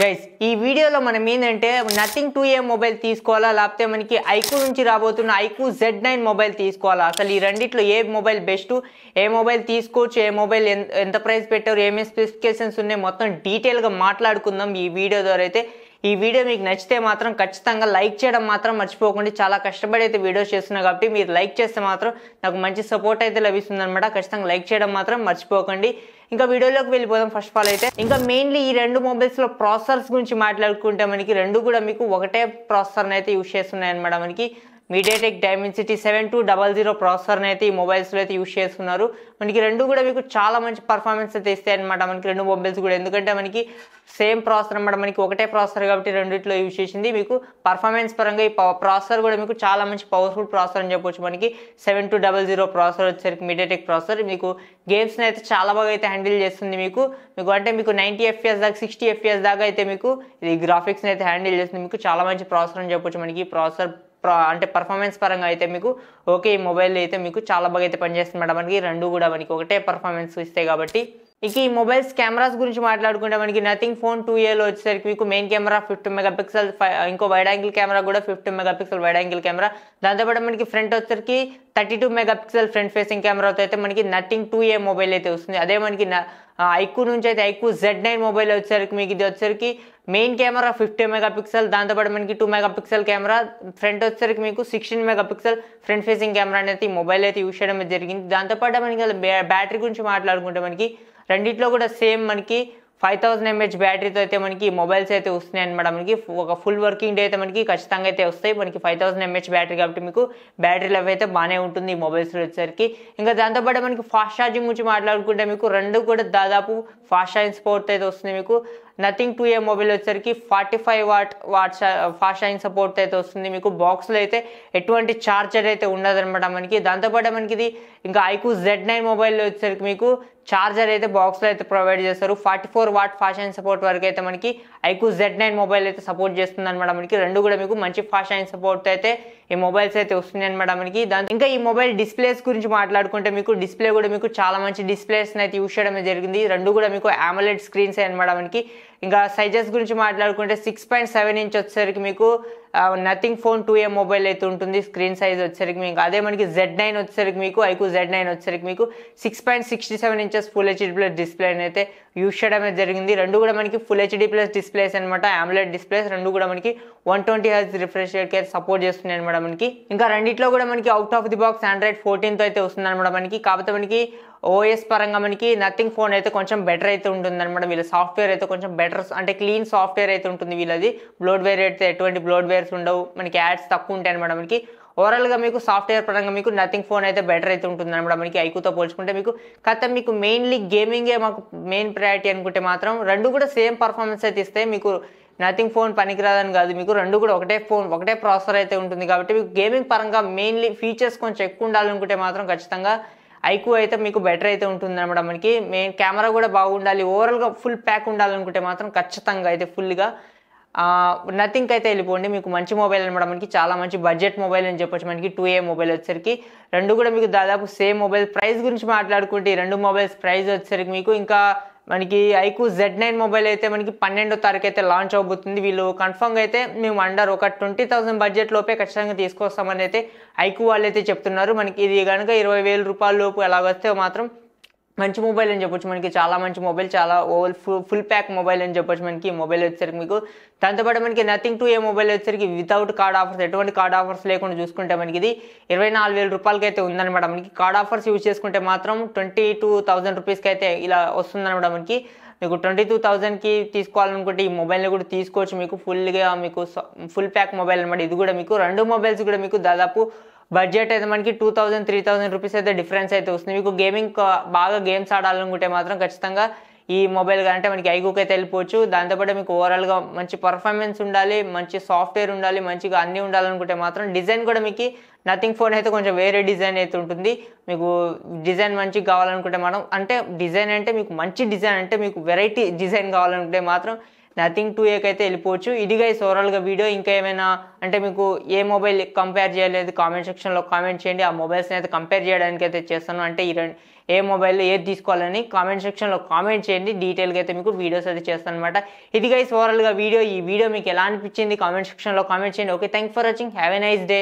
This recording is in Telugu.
గైస్ ఈ వీడియోలో మనం ఏంటంటే నథింగ్ టూ ఏ మొబైల్ తీసుకోవాలా లేకపోతే మనకి ఐక్యూ నుంచి రాబోతున్న ఐక్యూ జెడ్ నైన్ మొబైల్ తీసుకోవాలా అసలు ఈ రెండిట్లో ఏ మొబైల్ బెస్ట్ ఏ మొబైల్ తీసుకోవచ్చు ఏ మొబైల్ ఎంత ప్రైస్ పెట్టారు ఏమేమి స్పెసిఫికేషన్స్ ఉన్నాయి మొత్తం డీటెయిల్గా మాట్లాడుకుందాం ఈ వీడియో ద్వారా అయితే ఈ వీడియో మీకు నచ్చితే మాత్రం ఖచ్చితంగా లైక్ చేయడం మాత్రం మర్చిపోకండి చాలా కష్టపడి అయితే వీడియోస్ చేస్తున్నా కాబట్టి మీరు లైక్ చేస్తే మాత్రం నాకు మంచి సపోర్ట్ అయితే లభిస్తుంది అనమాట ఖచ్చితంగా లైక్ చేయడం మాత్రం మర్చిపోకండి ఇంకా వీడియోలోకి వెళ్ళిపోదాం ఫస్ట్ ఆఫ్ ఆల్ అయితే ఇంకా మెయిన్లీ ఈ రెండు మొబైల్స్లో ప్రాసెసర్స్ గురించి మాట్లాడుకుంటే మనకి రెండు కూడా మీకు ఒకటే ప్రాసెసర్ని అయితే యూస్ చేస్తున్నాయి అనమాట మనకి MediaTek Dimensity seven two double zero ప్రాసెసర్ని అయితే ఈ మొబైల్స్లో అయితే యూస్ చేస్తున్నారు మనకి రెండు కూడా మీకు చాలా మంచి పర్ఫార్మెన్స్ అయితే ఇస్తాయి అనమాట మనకి రెండు మొబైల్స్ కూడా ఎందుకంటే మనకి సేమ్ ప్రాసెసర్ అనమాట మనకి ఒకటే ప్రాసెసర్ కాబట్టి రెండిట్లో యూస్ చేసింది మీకు పర్ఫార్మెన్స్ పరంగా ఈ ప్రాసెసర్ కూడా మీకు చాలా మంచి పవర్ఫుల్ ప్రాసెసర్ అని చెప్పొచ్చు మనకి seven two double zero processor వచ్చేసరికి మీడియాటెక్ ప్రాసెసర్ మీకు గేమ్స్ని అయితే చాలా బాగా అయితే హ్యాండిల్ చేస్తుంది మీకు మీకు అంటే మీకు నైంటీ ఎఫ్ఎస్ దాకా సిక్స్టీ ఎఫ్ఎస్ దాకా అయితే మీకు ఇది గ్రాఫిక్స్ని అయితే హ్యాండిల్ చేస్తుంది మీకు చాలా మంచి ప్రాసెసర్ అని చెప్పొచ్చు మనకి ప్రాసెసర్ అంటే పర్ఫార్మెన్స్ పరంగా అయితే మీకు ఓకే ఈ మొబైల్ అయితే మీకు చాలా బాగా అయితే పనిచేస్తుంది మేడం మనకి రెండు కూడా మనకి ఒకటే పర్ఫార్మెన్స్ ఇస్తాయి కాబట్టి ఇక ఈ మొబైల్స్ కెమెరాస్ గురించి మాట్లాడుకుంటే మనకి నథింగ్ ఫోన్ టూ ఏలో వచ్చేసరికి మీకు మెయిన్ కెమెరా ఫిఫ్టీ మెగాపిక్సెల్ ఇంకో వైడ్ యాంగిల్ కెమెరా కూడా fifty megapixel wide angle camera దాంతోపాటు మనకి ఫ్రంట్ వచ్చేసరికి thirty two megapixel front facing కెమెరాతో అయితే మనకి నథింగ్ టూ ఏ మొబైల్ అయితే వస్తుంది అదే మనకి ఐక్యూ నుంచి అయితే ఐక్యూ జెడ్ నైన్ మొబైల్ వచ్చేసరికి మీకు ఇది వచ్చేసరికి మెయిన్ కెమెరా ఫిఫ్టీ మెగాపిక్సెల్ దాంతోపాటు మనకి టూ మెగాపిక్సెల్ కెమెరా ఫ్రంట్ వచ్చేసరికి మీకు sixteen megapixel front facing camera అనేది మొబైల్ అయితే యూస్ చేయడం జరిగింది దాంతోపాటు మనకి బ్యాటరీ గురించి మాట్లాడుకుంటే మనకి రెండిట్లో కూడా సేమ్ మనకి ఫైవ్ థౌసండ్ ఎంహెచ్ బ్యాటరీతో అయితే మనకి మొబైల్స్ అయితే వస్తున్నాయి అనమాట మనకి ఒక ఫుల్ వర్కింగ్ డే అయితే మనకి ఖచ్చితంగా అయితే వస్తాయి మనకి ఫైవ్ థౌసండ్ ఎంహెచ్ బ్యాటరీ కాబట్టి మీకు బ్యాటరీ లెవ్ అయితే బాగానే ఉంటుంది ఈ మొబైల్స్ వచ్చేసరికి ఇంకా దాంతోపాటు మనకి ఫాస్ట్ ఛార్జింగ్ గురించి మాట్లాడుకుంటే మీకు రెండు కూడా దాదాపు ఫాస్ట్ ఛార్జింగ్ స్పోర్ట్ అయితే వస్తుంది మీకు నథింగ్ టూ ఏ మొబైల్ వచ్చేసరికి forty five watt watt fast charging support అయితే వస్తుంది మీకు బాక్స్లో అయితే ఎటువంటి చార్జర్ అయితే ఉండదనమాట మనకి దాంతోపాటు మనకి ఇది ఇంకా ఐకు జెడ్ నైన్ మొబైల్లో వచ్చేసరికి మీకు చార్జర్ అయితే బాక్స్లో అయితే ప్రొవైడ్ చేస్తారు forty four watt fast and support వరకు అయితే మనకి ఐకు జెడ్ నైన్ మొబైల్ అయితే సపోర్ట్ చేస్తుంది అనమాట మనకి రెండు కూడా మీకు మంచి ఫాస్ట్ అండ్ సపోర్ట్ అయితే ఈ మొబైల్స్ అయితే వస్తున్నాయి అనమాట మనకి దాని ఇంకా ఈ మొబైల్ డిస్ప్లేస్ గురించి మాట్లాడుకుంటే మీకు డిస్ప్లే కూడా మీకు చాలా మంచి డిస్ప్లేస్ అయితే యూస్ చేయడం జరిగింది రెండు కూడా మీకు ఆమోలెడ్ స్క్రీన్స్ అనమాట మనకి ఇంకా సైజెస్ గురించి మాట్లాడుకుంటే సిక్స్ పాయింట్ సెవెన్ ఇంచ్ వచ్చేసరికి మీకు Nothing phone two A mobile అయితే ఉంటుంది స్క్రీన్ సైజ్ వచ్చేసరికి మీకు అదే మనకి జెడ్ నైన్ వచ్చేసరికి మీకు ఐకు జెడ్ నైన్ వచ్చేసరికి మీకు six point sixty seven inches full HD plus display అయితే యూస్ చేయడమే జరిగింది రెండు కూడా మనకి ఫుల్ హెచ్డి ప్లస్ డిస్ప్లేస్ అనమాట ఆమ్లెట్ డిస్ప్లేస్ రెండు కూడా మనకి one twenty H refresh care అయితే సపోర్ట్ చేస్తున్నాయి అనమాట మనకి ఇంకా రెండిట్లో కూడా మనకి out of the box Android ఫోర్టీన్తో అయితే వస్తుంది అనమాట మనకి కాకపోతే మనకి ఓఎస్ పరంగా మనకి నథింగ్ ఫోన్ అయితే కొంచెం బెటర్ అయితే ఉంటుంది అనమాట వీళ్ళ సాఫ్ట్వేర్ అయితే కొంచెం బెటర్ అంటే క్లీన్ సాఫ్ట్వేర్ అయితే ఉంటుంది వీళ్ళది బ్లోడ్వేర్ అయితే ఎటువంటి బ్లోడ్వేర్స్ ఉండవు మనకి యాడ్స్ తక్కువ ఉంటాయి అనమాట మనకి ఓవరాల్గా మీకు సాఫ్ట్వేర్ పరంగా మీకు నథింగ్ ఫోన్ అయితే బెటర్ అయితే ఉంటుంది అనమాట మనకి ఐకుతో పోల్చుకుంటే మీకు కథ మీకు మెయిన్లీ గేమింగే మాకు మెయిన్ ప్రయారిటీ అనుకుంటే మాత్రం రెండు కూడా సేమ్ పర్ఫార్మెన్స్ అయితే ఇస్తే మీకు నథింగ్ ఫోన్ పనికిరాదని కాదు మీకు రెండు కూడా ఒకటే ఫోన్ ఒకటే ప్రాసెసర్ అయితే ఉంటుంది కాబట్టి మీకు గేమింగ్ పరంగా మెయిన్లీ ఫీచర్స్ కొంచెం ఎక్కువ ఉండాలనుకుంటే మాత్రం ఖచ్చితంగా ఐక్యూ అయితే మీకు బెటర్ అయితే ఉంటుంది అనమాట మనకి మెయిన్ కెమెరా కూడా బాగుండాలి ఓవరాల్గా ఫుల్ ప్యాక్ ఉండాలనుకుంటే మాత్రం ఖచ్చితంగా అయితే ఫుల్గా నథింగ్ అయితే వెళ్ళిపోండి మీకు మంచి మొబైల్ అనమాట మనకి చాలా మంచి బడ్జెట్ మొబైల్ అని చెప్పొచ్చు మనకి టూ ఏ మొబైల్ వచ్చేసరికి రెండు కూడా మీకు దాదాపు సేమ్ మొబైల్ ప్రైస్ గురించి మాట్లాడుకుంటే రెండు మొబైల్స్ ప్రైస్ వచ్చేసరికి మీకు ఇంకా మనకి ఐకు జెడ్ నైన్ మొబైల్ అయితే మనకి పన్నెండో తారీఖు అయితే లాంచ్ అవబోతుంది వీళ్ళు కన్ఫర్మ్గా అయితే మేము అండర్ ఒక ట్వంటీ థౌసండ్ బడ్జెట్ లోపే ఖచ్చితంగా తీసుకొస్తామని అయితే ఐకు వాళ్ళు అయితే చెప్తున్నారు మనకి ఇది కనుక ఇరవై వేల రూపాయల లోపు ఎలాగొస్తే మాత్రం మంచి మొబైల్ అని చెప్పొచ్చు మనకి చాలా మంచి మొబైల్ చాలా over full full pack mobile అని చెప్పొచ్చు మనకి మొబైల్ వచ్చేసరికి మీకు దాంతోపాటు మనకి నథింగ్ టు ఏ మొబైల్ వచ్చేసరికి వితౌట్ కార్డ్ ఆఫర్స్ ఎటువంటి కార్డ్ ఆఫర్స్ లేకుండా చూసుకుంటే మనకి ఇది ఇరవై నాలుగు వేల రూపాయలకి అయితే ఉందన్నమాట మనకి కార్డ్ ఆఫర్స్ యూజ్ చేసుకుంటే మాత్రం ట్వంటీ టూ థౌసండ్ రూపీస్కి అయితే ఇలా వస్తుందన్నమాట మనకి మీకు ట్వంటీ టూ థౌజండ్కి తీసుకోవాలనుకుంటే ఈ మొబైల్ని కూడా తీసుకోవచ్చు మీకు ఫుల్గా మీకు ఫుల్ ప్యాక్ మొబైల్ అనమాట ఇది కూడా మీకు రెండు మొబైల్స్ కూడా మీకు దాదాపు బడ్జెట్ అయితే మనకి two thousand three thousand rupees అయితే డిఫరెన్స్ అయితే వస్తుంది మీకు గేమింగ్ బాగా గేమ్స్ ఆడాలనుకుంటే మాత్రం ఖచ్చితంగా ఈ మొబైల్ కానీ మనకి ఐగూకి అయితే వెళ్ళిపోవచ్చు దాంతోపాటు మీకు ఓవరాల్గా మంచి పర్ఫార్మెన్స్ ఉండాలి మంచి సాఫ్ట్వేర్ ఉండాలి మంచిగా అన్నీ ఉండాలనుకుంటే మాత్రం డిజైన్ కూడా మీకు నథింగ్ ఫోన్ అయితే కొంచెం వేరే డిజైన్ అయితే ఉంటుంది మీకు డిజైన్ మంచిగా కావాలనుకుంటే మనం అంటే డిజైన్ అంటే మీకు మంచి డిజైన్ అంటే మీకు వెరైటీ డిజైన్ కావాలనుకుంటే మాత్రం నథింగ్ టూ ఏకి అయితే వెళ్ళిపోవచ్చు ఇది గైస్ ఓవరాల్గా వీడియో ఇంకా ఏమైనా అంటే మీకు ఏ మొబైల్ కంపేర్ చేయలేదు కామెంట్ సెక్షన్లో కామెంట్ చేయండి ఆ మొబైల్స్ని అయితే కంపేర్ చేయడానికి అయితే చేస్తాను అంటే ఈ రెండు ఏ మొబైల్ ఏది తీసుకోవాలని కామెంట్ సెక్షన్లో కామెంట్ చేయండి డీటెయిల్గా అయితే మీకు వీడియోస్ అయితే చేస్తాను అనమాట ఇది గైస్ ఓవరాల్గా వీడియో ఈ వీడియో మీకు ఎలా అనిపించింది కామెంట్ సెక్షన్లో కామెంట్ చేయండి okay thank for watching have a nice day